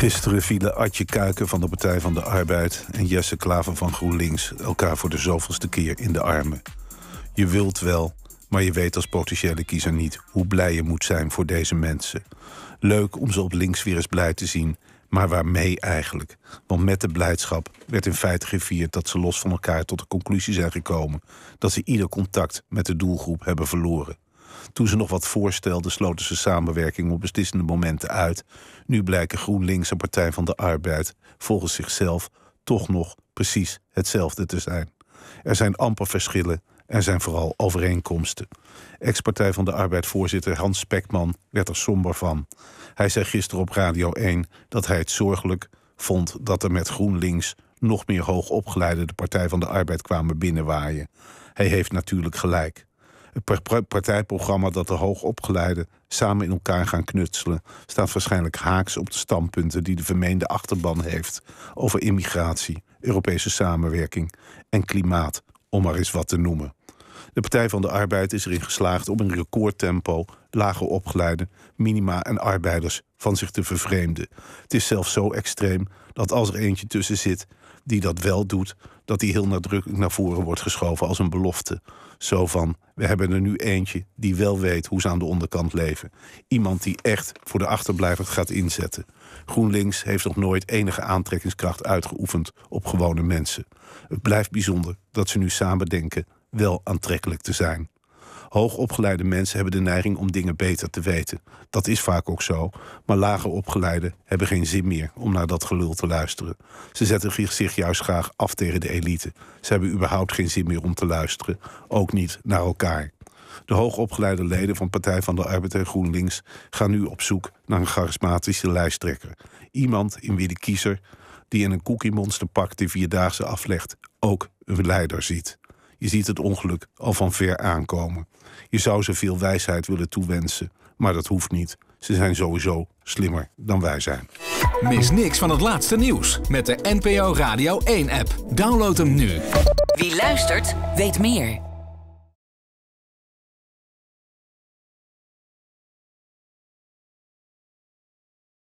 Gisteren vielen Adje Kuiken van de Partij van de Arbeid... en Jesse Klaver van GroenLinks elkaar voor de zoveelste keer in de armen. Je wilt wel, maar je weet als potentiële kiezer niet... hoe blij je moet zijn voor deze mensen. Leuk om ze op links weer eens blij te zien, maar waarmee eigenlijk? Want met de blijdschap werd in feite gevierd dat ze los van elkaar tot de conclusie zijn gekomen... dat ze ieder contact met de doelgroep hebben verloren... Toen ze nog wat voorstelden, sloten ze samenwerking op beslissende momenten uit. Nu blijken GroenLinks en Partij van de Arbeid volgens zichzelf toch nog precies hetzelfde te zijn. Er zijn amper verschillen, en zijn vooral overeenkomsten. Ex-Partij van de Arbeid-voorzitter Hans Spekman werd er somber van. Hij zei gisteren op Radio 1 dat hij het zorgelijk vond dat er met GroenLinks nog meer hoogopgeleide de Partij van de Arbeid kwamen binnenwaaien. Hij heeft natuurlijk gelijk. Het partijprogramma dat de hoogopgeleiden samen in elkaar gaan knutselen, staat waarschijnlijk haaks op de standpunten die de vermeende achterban heeft over immigratie, Europese samenwerking en klimaat, om maar eens wat te noemen. De Partij van de Arbeid is erin geslaagd om in recordtempo lager opgeleiden, minima en arbeiders van zich te vervreemden. Het is zelfs zo extreem dat als er eentje tussen zit die dat wel doet, dat die heel nadrukkelijk naar voren wordt geschoven als een belofte. Zo van: we hebben er nu eentje die wel weet hoe ze aan de onderkant leven. Iemand die echt voor de achterblijver gaat inzetten. GroenLinks heeft nog nooit enige aantrekkingskracht uitgeoefend op gewone mensen. Het blijft bijzonder dat ze nu samen denken wel aantrekkelijk te zijn. Hoogopgeleide mensen hebben de neiging om dingen beter te weten. Dat is vaak ook zo. Maar lager opgeleide hebben geen zin meer om naar dat gelul te luisteren. Ze zetten zich juist graag af tegen de elite. Ze hebben überhaupt geen zin meer om te luisteren. Ook niet naar elkaar. De hoogopgeleide leden van Partij van de Arbeid en GroenLinks gaan nu op zoek naar een charismatische lijsttrekker. Iemand in wie de kiezer, die in een cookie pak de vierdaagse aflegt, ook een leider ziet. Je ziet het ongeluk al van ver aankomen. Je zou ze veel wijsheid willen toewensen, maar dat hoeft niet. Ze zijn sowieso slimmer dan wij zijn. Mis niks van het laatste nieuws met de NPO Radio 1-app. Download hem nu. Wie luistert, weet meer.